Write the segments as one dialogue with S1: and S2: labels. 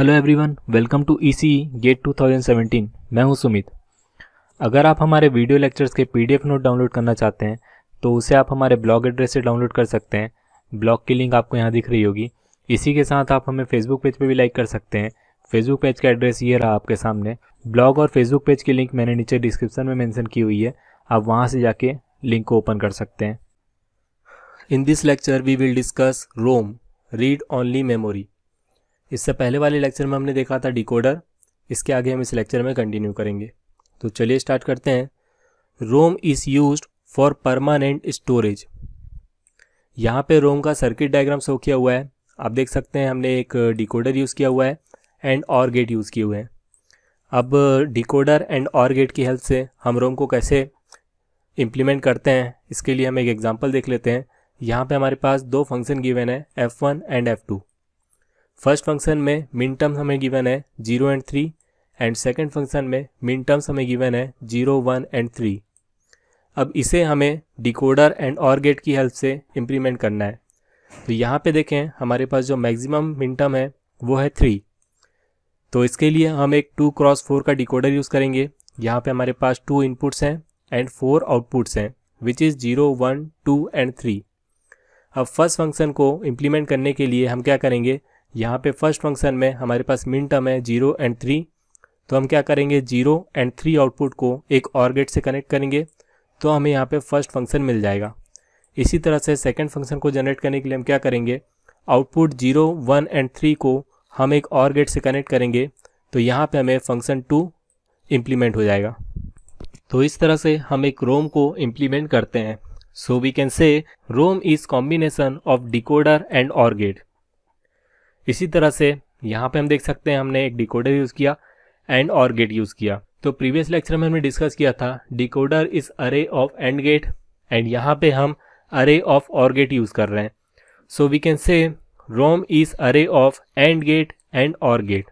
S1: hello everyone welcome to ECE GATE 2017 मैं हूं सुमित अगर आप हमारे वीडियो लेक्चर्स के पीडीएफ नोट डाउनलोड करना चाहते हैं तो उसे आप हमारे ब्लॉग एड्रेस से डाउनलोड कर सकते हैं ब्लॉग की लिंक आपको यहां दिख रही होगी इसी के साथ आप हमें फेसबुक पेज पर भी लाइक कर सकते हैं फेसबुक पेज का एड्रेस ये रहा आपके सामने ब्लॉग और फेसबुक पेज की लिंक मैंने नीचे डिस्क्रिप्शन में मैंशन की हुई है आप वहाँ से जाके लिंक को ओपन कर सकते हैं in this lecture we will discuss ROM read only memory इससे पहले वाले लेक्चर में हमने देखा था डिकोडर इसके आगे हम इस लेक्चर में कंटिन्यू करेंगे तो चलिए स्टार्ट करते हैं ROM is use for permanent storage यहाँ पे रोम का सर्किट डायग्राम शो किया हुआ है आप देख सकते हैं हमने एक डिकोडर यूज़ किया हुआ है एंड और गेट यूज़ किए हुए हैं अब डिकोडर एंड और गेट की हेल्प से हम रोम को कैसे इम्प्लीमेंट करते हैं इसके लिए हम एक एग्जाम्पल देख लेते हैं यहाँ पे हमारे पास दो फंक्शन गिवन है F one and F two first function में मिन टर्म्स हमें गिवन है zero and three and second function में मिन टर्म्स हमें गिवन है जीरो वन एंड थ्री अब इसे हमें डिकोडर एंड और गेट की हेल्प से इम्प्लीमेंट करना है तो यहाँ पे देखें हमारे पास जो मैक्सिमम मिन टर्म है वो है थ्री तो इसके लिए हम एक टू क्रॉस फोर का डिकोडर यूज़ करेंगे यहाँ पे हमारे पास टू इनपुट्स हैं एंड फोर आउटपुट्स हैं which is zero one two and three अब फर्स्ट फंक्शन को इम्प्लीमेंट करने के लिए हम क्या करेंगे यहाँ पे फर्स्ट फंक्शन में हमारे पास मिन टर्म है जीरो एंड थ्री तो हम क्या करेंगे जीरो एंड थ्री आउटपुट को एक और गेट से कनेक्ट करेंगे तो हमें यहाँ पे फर्स्ट फंक्शन मिल जाएगा इसी तरह से सेकंड फंक्शन को जनरेट करने के लिए हम क्या करेंगे output zero one and three को हम एक और गेट से कनेक्ट करेंगे तो यहाँ पे हमें फंक्शन टू इम्प्लीमेंट हो जाएगा तो इस तरह से हम एक रोम को इम्प्लीमेंट करते हैं सो we can say ROM is combination of decoder and और गेट इसी तरह से यहाँ पे हम देख सकते हैं हमने एक डिकोडर यूज़ किया एंड और गेट यूज़ किया तो प्रीवियस लेक्चर में हमने डिस्कस किया था decoder is array of and gate and यहाँ पे हम अरे ऑफ और गेट यूज़ कर रहे हैं सो we can say ROM is array of and gate and और gate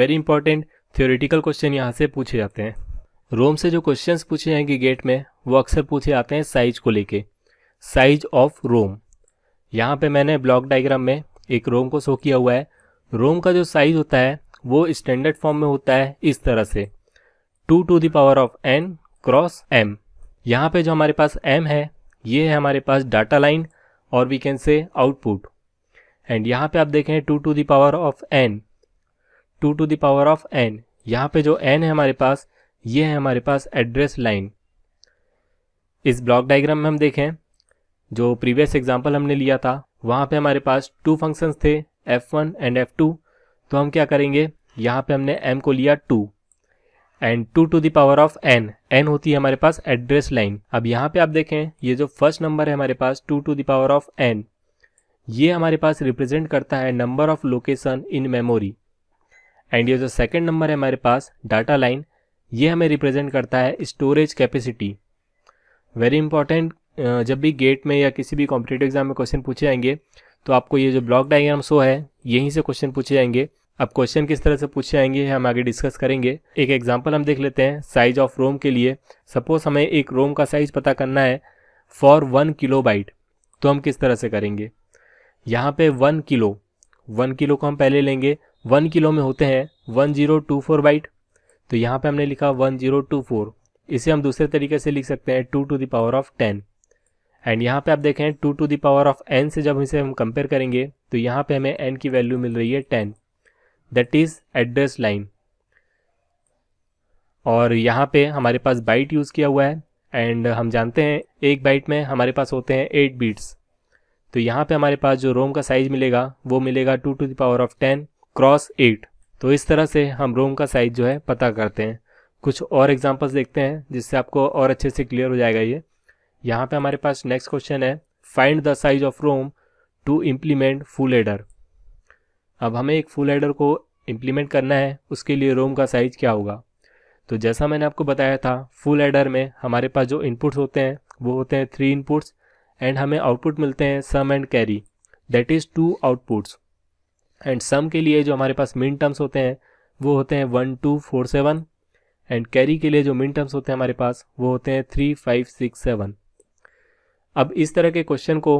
S1: very important theoretical question यहाँ से पूछे जाते हैं रोम से जो क्वेश्चन पूछे जाएंगे गेट में वो अक्सर पूछे जाते हैं साइज को लेके साइज ऑफ रोम यहाँ पे मैंने ब्लॉक डायग्राम में एक रोम को शो किया हुआ है रोम का जो साइज होता है वो स्टैंडर्ड फॉर्म में होता है इस तरह से two to the power of n cross m यहाँ पे जो हमारे पास एम है ये है हमारे पास डाटा लाइन और we can say output and यहाँ पे आप देखें two to the power of n two to the power of n यहाँ पे जो एन है हमारे पास ये है हमारे पास एड्रेस लाइन इस ब्लॉक डायग्राम में हम देखें जो प्रीवियस एग्जाम्पल हमने लिया था वहां पे हमारे पास टू फंक्शंस थे F one and F two तो हम क्या करेंगे यहाँ पे हमने एम को लिया two and two to the power of n n होती है हमारे पास एड्रेस लाइन अब यहाँ पे आप देखें ये जो फर्स्ट नंबर है हमारे पास two to the power of n ये हमारे पास रिप्रेजेंट करता है number of location in memory and ये जो सेकेंड नंबर है हमारे पास डाटा लाइन ये हमें रिप्रेजेंट करता है स्टोरेज कैपेसिटी वेरी इंपॉर्टेंट जब भी गेट में या किसी भी कॉम्पिटेटिव एग्जाम में क्वेश्चन पूछे जाएंगे तो आपको ये जो ब्लॉक डायग्राम शो है यहीं से क्वेश्चन पूछे जाएंगे अब क्वेश्चन किस तरह से पूछे जाएंगे हम आगे डिस्कस करेंगे एक एग्जाम्पल हम देख लेते हैं साइज ऑफ रोम के लिए सपोज हमें एक रोम का साइज पता करना है फॉर वन किलो बाइट तो हम किस तरह से करेंगे यहाँ पे वन किलो वन किलो को हम पहले लेंगे वन किलो में होते हैं one zero two four byte तो यहाँ पे हमने लिखा वन जीरो टू फोर इसे हम दूसरे तरीके से लिख सकते हैं two to the power of ten and यहाँ पे आप देखें two to the power of n से जब इसे हम कंपेयर करेंगे तो यहाँ पे हमें एन की वैल्यू मिल रही है ten that is address line और यहाँ पे हमारे पास बाइट यूज़ किया हुआ है एंड हम जानते हैं एक बाइट में हमारे पास होते हैं एट बीट्स तो यहाँ पे हमारे पास जो रोम का साइज मिलेगा वो मिलेगा two to the power of ten cross eight तो इस तरह से हम रोम का साइज जो है पता करते हैं कुछ और एग्जाम्पल्स देखते हैं जिससे आपको और अच्छे से क्लियर हो जाएगा ये यहाँ पे हमारे पास नेक्स्ट क्वेश्चन है find the size of ROM to implement full adder अब हमें एक फुल एडर को इम्प्लीमेंट करना है उसके लिए रोम का साइज क्या होगा तो जैसा मैंने आपको बताया था फुल एडर में हमारे पास जो इनपुट्स होते हैं वो होते हैं थ्री इनपुट्स एंड हमें आउटपुट मिलते हैं sum and carry that is two outputs and sum के लिए जो हमारे पास मिन टर्म्स होते हैं वो होते हैं one two four seven and carry के लिए जो मिन टर्म्स होते हैं हमारे पास वो होते हैं थ्री फाइव सिक्स सेवन अब इस तरह के क्वेश्चन को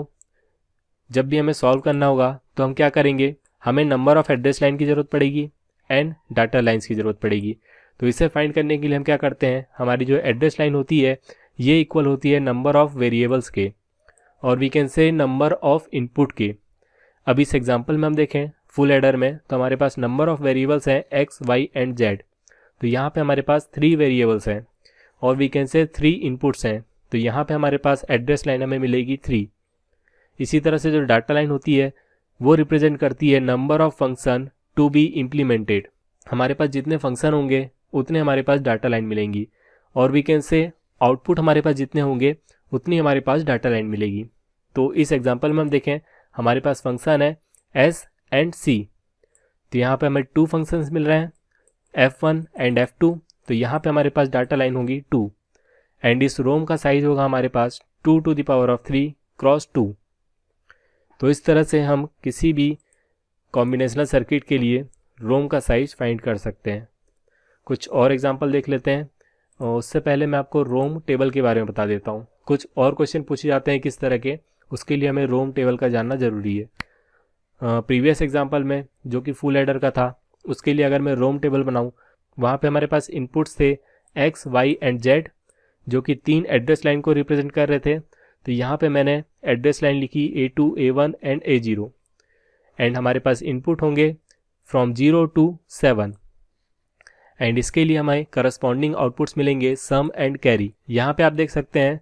S1: जब भी हमें सॉल्व करना होगा तो हम क्या करेंगे हमें नंबर ऑफ एड्रेस लाइन की ज़रूरत पड़ेगी एंड डाटा लाइन्स की ज़रूरत पड़ेगी तो इसे फाइंड करने के लिए हम क्या करते हैं हमारी जो एड्रेस लाइन होती है ये इक्वल होती है नंबर ऑफ वेरिएबल्स के और we can say number of input के अब इस एग्जाम्पल में हम देखें फुल एडर में तो हमारे पास नंबर ऑफ वेरिएबल्स हैं एक्स वाई एंड जेड तो यहाँ पे हमारे पास थ्री वेरिएबल्स हैं और we can say three inputs हैं तो यहाँ पे हमारे पास एड्रेस लाइन हमें मिलेगी थ्री इसी तरह से जो डाटा लाइन होती है वो रिप्रेजेंट करती है number of function to be implemented हमारे पास जितने फंक्शन होंगे उतने हमारे पास डाटा लाइन मिलेंगी और वी कैन से आउटपुट हमारे पास जितने होंगे उतनी हमारे पास डाटा लाइन मिलेगी तो इस एग्जाम्पल में हम देखें हमारे पास फंक्शन है एस एंड सी तो यहाँ पे हमें टू फंक्शंस मिल रहे हैं F one and F two तो यहाँ पे हमारे पास डाटा लाइन होगी टू एंड इस रोम का साइज होगा हमारे पास two to the power of three cross two तो इस तरह से हम किसी भी कॉम्बिनेशनल सर्किट के लिए रोम का साइज फाइंड कर सकते हैं कुछ और एग्जाम्पल देख लेते हैं उससे पहले मैं आपको रोम टेबल के बारे में बता देता हूँ कुछ और क्वेश्चन पूछे जाते हैं किस तरह के उसके लिए हमें रोम टेबल का जानना ज़रूरी है प्रीवियस एग्जाम्पल में जो कि फुल एडर का था उसके लिए अगर मैं रोम टेबल बनाऊँ वहाँ पे हमारे पास इनपुट्स थे एक्स वाई एंड जेड जो कि तीन एड्रेस लाइन को रिप्रेजेंट कर रहे थे तो यहाँ पे मैंने एड्रेस लाइन लिखी A two A one and A zero and हमारे पास इनपुट होंगे from zero to seven and इसके लिए हमें करस्पॉन्डिंग आउटपुट्स मिलेंगे सम एंड कैरी यहाँ पे आप देख सकते हैं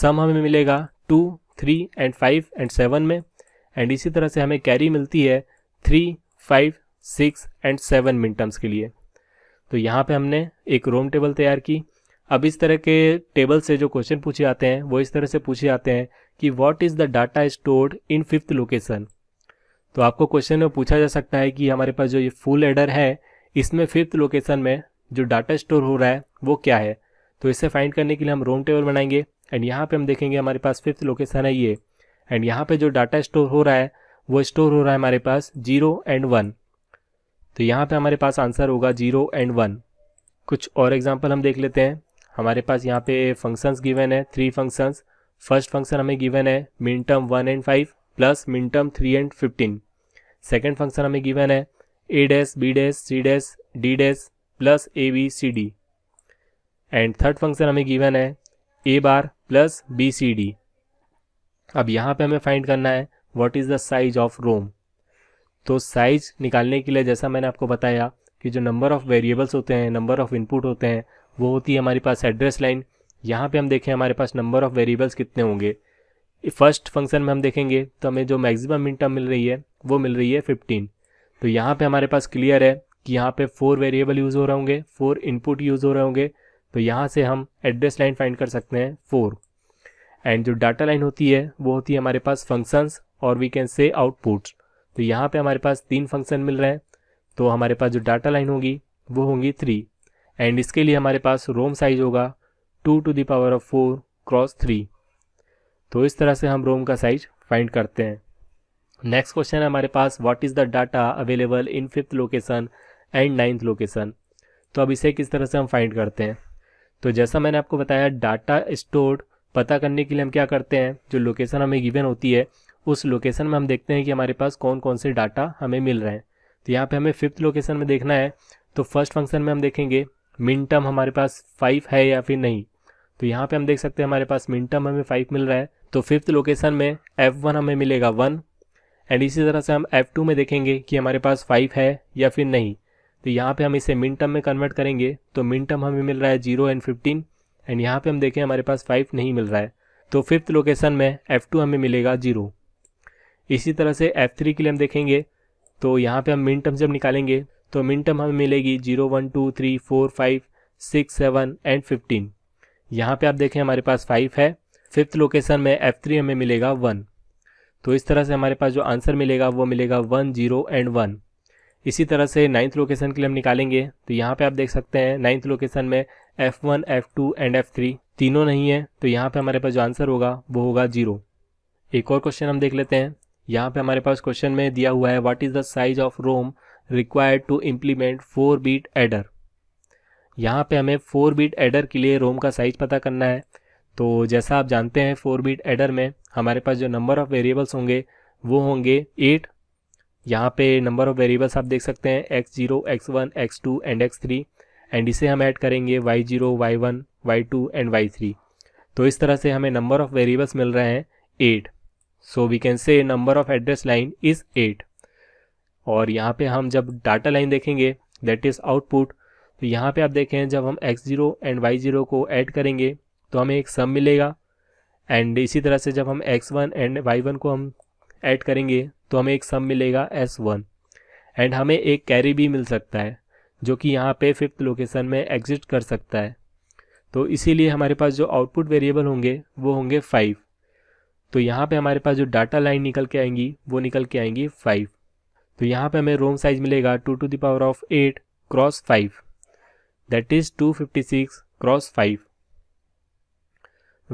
S1: सम हमें मिलेगा two three and five and seven में एंड इसी तरह से हमें कैरी मिलती है three five six and seven minterms के लिए तो यहाँ पे हमने एक रोम टेबल तैयार की अब इस तरह के टेबल से जो क्वेश्चन पूछे आते हैं वो इस तरह से पूछे आते हैं कि what is the data stored in fifth location तो आपको क्वेश्चन में पूछा जा सकता है कि हमारे पास जो ये फुल एडर है इसमें फिफ्थ लोकेशन में जो डाटा स्टोर हो रहा है वो क्या है तो इसे फाइंड करने के लिए हम रोम टेबल बनाएंगे एंड यहाँ पे हम देखेंगे हमारे पास फिफ्थ लोकेशन है ये एंड यहाँ पे जो डाटा स्टोर हो रहा है वो स्टोर हो रहा है हमारे पास जीरो एंड वन तो यहाँ पे हमारे पास आंसर होगा जीरो एंड वन कुछ और एग्जाम्पल हम देख लेते हैं हमारे पास यहाँ पे फंक्शंस गिवन है थ्री फंक्शंस फर्स्ट फंक्शन हमें गिवन है min term one and five plus min term three and fifteen second function हमें गिवन है A dash B dash C dash D dash plus A B C D and third function हमें given है A bar plus B C D अब यहाँ पे हमें find करना है what is the size of ROM तो साइज निकालने के लिए जैसा मैंने आपको बताया कि जो नंबर ऑफ़ वेरिएबल्स होते हैं नंबर ऑफ़ इनपुट होते हैं वो होती है हमारे पास एड्रेस लाइन यहाँ पे हम देखें हमारे पास नंबर ऑफ़ वेरिएबल्स कितने होंगे फर्स्ट फंक्शन में हम देखेंगे तो हमें जो मैक्सिमम मिन टर्म मिल रही है वो मिल रही है फिफ्टीन तो यहाँ पे हमारे पास क्लियर है कि यहाँ पे फोर वेरिएबल यूज़ हो रहे होंगे फोर इनपुट यूज़ हो रहे होंगे तो यहाँ से हम एड्रेस लाइन फाइंड कर सकते हैं फोर एंड जो डाटा लाइन होती है वो होती है हमारे पास फंक्शंस और वी कैन से आउटपुट्स तो यहाँ पे हमारे पास तीन फंक्शन मिल रहे हैं तो हमारे पास जो डाटा लाइन होगी वो होंगी थ्री एंड इसके लिए हमारे पास रोम साइज होगा two to the power of four cross three तो इस तरह से हम रोम का साइज फाइंड करते हैं नेक्स्ट क्वेश्चन है हमारे पास what is the data available in fifth location and ninth location तो अब इसे किस तरह से हम फाइंड करते हैं तो जैसा मैंने आपको बताया डाटा स्टोर्ड पता करने के लिए हम क्या करते हैं जो लोकेशन हमें गिवन होती है उस लोकेशन में हम देखते हैं कि हमारे पास कौन कौन से डाटा हमें मिल रहे हैं तो यहाँ पे हमें फिफ्थ लोकेशन में देखना है तो फर्स्ट फंक्शन में हम देखेंगे मिन टर्म हमारे पास फाइव है या फिर नहीं तो यहाँ पे हम देख सकते हैं हमारे पास मिन टर्म हमें फाइव मिल रहा है तो फिफ्थ लोकेशन में एफ वन हमें मिलेगा वन एंड इसी तरह से हम एफ टू में देखेंगे कि हमारे पास फाइव है या फिर नहीं तो यहाँ पे हम इसे मिन टर्म में कन्वर्ट करेंगे तो मिन टर्म हमें मिल रहा है जीरो एंड फिफ्टीन एंड यहाँ पे हम देखें हमारे पास फाइव नहीं मिल रहा है तो फिफ्थ लोकेशन में एफ टू हमें मिलेगा जीरो इसी तरह से एफ थ्री के लिए हम देखेंगे तो यहाँ पे हम मिन टर्म जब निकालेंगे तो मिनटम हमें मिलेगी zero one two three four five six seven and fifteen यहाँ पे आप देखें हमारे पास फाइव है फिफ्थ लोकेशन में एफ थ्री हमें मिलेगा वन तो इस तरह से हमारे पास जो आंसर मिलेगा वो मिलेगा वन जीरो एंड वन इसी तरह से नाइन्थ लोकेशन के लिए हम निकालेंगे तो यहाँ पे आप देख सकते हैं नाइन्थ लोकेशन में F one F two and F three तीनों नहीं है तो यहाँ पे हमारे पास जो आंसर होगा वो होगा जीरो एक और क्वेश्चन हम देख लेते हैं यहाँ पे हमारे पास क्वेश्चन में दिया हुआ है what is the size of ROM required to implement four bit adder यहाँ पे हमें फोर बीट एडर के लिए रोम का साइज पता करना है तो जैसा आप जानते हैं फोर बीट एडर में हमारे पास जो नंबर ऑफ़ वेरिएबल्स होंगे वो होंगे एट यहाँ पे नंबर ऑफ़ वेरिएबल्स आप देख सकते हैं X zero X one X two and X three and इसे हम ऐड करेंगे Y zero Y one Y two and Y three तो इस तरह से हमें नंबर ऑफ़ वेरिएबल्स मिल रहे हैं eight so we can say number of address line is eight और यहाँ पे हम जब डाटा लाइन देखेंगे दैट इज़ आउटपुट तो यहाँ पे आप देखें जब हम X zero and Y zero को ऐड करेंगे तो हमें एक सम मिलेगा एंड इसी तरह से जब हम X one and Y one को हम ऐड करेंगे तो हमें एक सम मिलेगा एस वन एंड हमें एक कैरी भी मिल सकता है जो कि यहाँ पे फिफ्थ लोकेशन में एग्जिट कर सकता है तो इसीलिए हमारे पास जो आउटपुट वेरिएबल होंगे वो होंगे फाइव तो यहाँ पे हमारे पास जो डाटा लाइन निकल के आएंगी वो निकल के आएंगी फाइव तो यहाँ पे हमें रोम साइज मिलेगा two to the power of eight cross five that is two fifty six cross five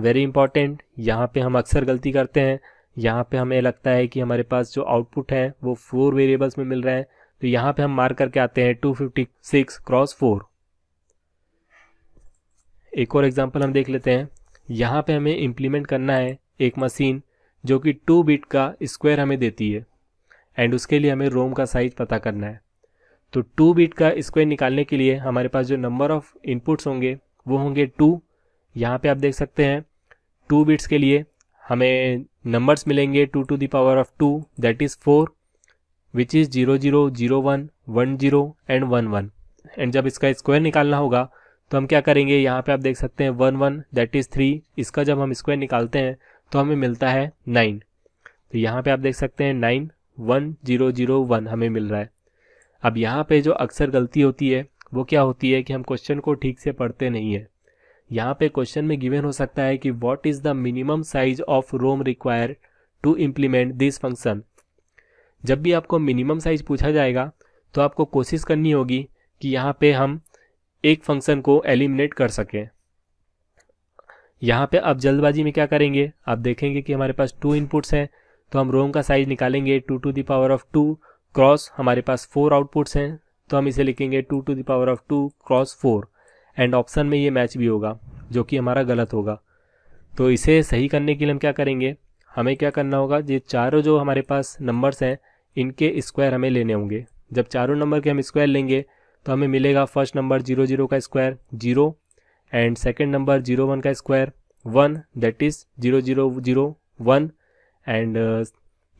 S1: very important यहाँ पे हम अक्सर गलती करते हैं यहाँ पे हमें लगता है कि हमारे पास जो आउटपुट है वो फोर वेरिएबल्स में मिल रहे हैं तो यहाँ पे हम मार करके आते हैं two fifty six cross four एक और एग्जाम्पल हम देख लेते हैं यहाँ पे हमें इम्प्लीमेंट करना है एक मशीन जो कि टू बिट का स्क्वायर हमें देती है एंड उसके लिए हमें रोम का साइज पता करना है तो टू बीट का स्क्वायर निकालने के लिए हमारे पास जो नंबर ऑफ इनपुट्स होंगे वो होंगे टू यहाँ पे आप देख सकते हैं टू बीट्स के लिए हमें नंबर्स मिलेंगे two to the power of two that is four which is zero zero zero one one zero and one one and जब इसका स्क्वायर निकालना होगा तो हम क्या करेंगे यहाँ पे आप देख सकते हैं one one that is three इसका जब हम स्क्वायर निकालते हैं तो हमें मिलता है नाइन तो यहाँ पे आप देख सकते हैं nine one zero zero one हमें मिल रहा है अब यहाँ पे जो अक्सर गलती होती है वो क्या होती है कि हम क्वेश्चन को ठीक से पढ़ते नहीं है यहाँ पे क्वेश्चन में गिवन हो सकता है कि what is the minimum size of ROM require to implement this function जब भी आपको मिनिमम साइज पूछा जाएगा तो आपको कोशिश करनी होगी कि यहाँ पे हम एक फंक्शन को एलिमिनेट कर सकें यहाँ पे आप जल्दबाजी में क्या करेंगे आप देखेंगे कि हमारे पास टू इनपुट्स हैं तो हम रोम का साइज निकालेंगे two to the power of two cross हमारे पास फोर आउटपुट्स हैं तो हम इसे लिखेंगे two to the power of two cross four and option में ये मैच भी होगा जो कि हमारा गलत होगा तो इसे सही करने के लिए हम क्या करेंगे हमें क्या करना होगा ये चारों जो हमारे पास नंबर्स हैं इनके स्क्वायर हमें लेने होंगे जब चारों नंबर के हम स्क्वायर लेंगे तो हमें मिलेगा फर्स्ट नंबर जीरो जीरो का square zero and second number zero one का square one that is zero zero zero one and uh,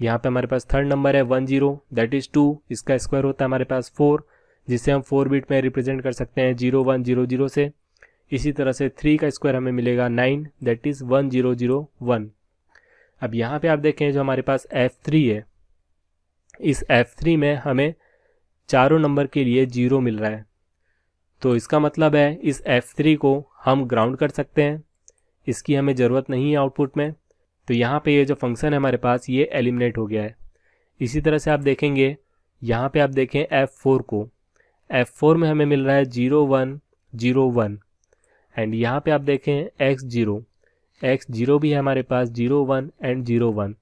S1: यहाँ पे हमारे पास थर्ड नंबर है one zero that is two इसका स्क्वायर होता है हमारे पास फोर जिसे हम फोर बिट में रिप्रेजेंट कर सकते हैं जीरो वन जीरो जीरो से इसी तरह से थ्री का स्क्वायर हमें मिलेगा nine that is one zero zero one अब यहाँ पे आप देखें जो हमारे पास एफ थ्री है इस एफ थ्री में हमें चारों नंबर के लिए जीरो मिल रहा है तो इसका मतलब है इस एफ थ्री को हम ग्राउंड कर सकते हैं इसकी हमें ज़रूरत नहीं है आउटपुट में तो यहाँ पे ये जो फंक्शन है हमारे पास ये एलिमिनेट हो गया है इसी तरह से आप देखेंगे यहाँ पे आप देखें F4 को F4 में हमें मिल रहा है zero one zero one and यहाँ पे आप देखें एक्स जीरो एक्स जीरो भी है हमारे पास zero one and zero one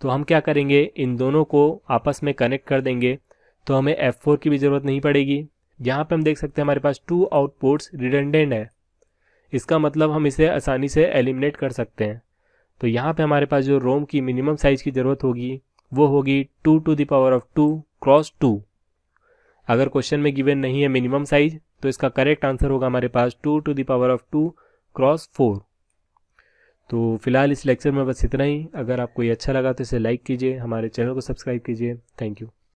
S1: तो हम क्या करेंगे इन दोनों को आपस में कनेक्ट कर देंगे तो हमें F4 की भी ज़रूरत नहीं पड़ेगी यहाँ पे हम देख सकते हैं हमारे पास टू आउटपुट्स रिडेंडेंट है इसका मतलब हम इसे आसानी से एलिमिनेट कर सकते हैं तो यहाँ पे हमारे पास जो रोम की मिनिमम साइज़ की ज़रूरत होगी वो होगी two to the power of two cross two अगर क्वेश्चन में गिवन नहीं है मिनिमम साइज तो इसका करेक्ट आंसर होगा हमारे पास two to the power of two cross four तो फिलहाल इस लेक्चर में बस इतना ही अगर आपको ये अच्छा लगा तो इसे लाइक कीजिए हमारे चैनल को सब्सक्राइब कीजिए थैंक यू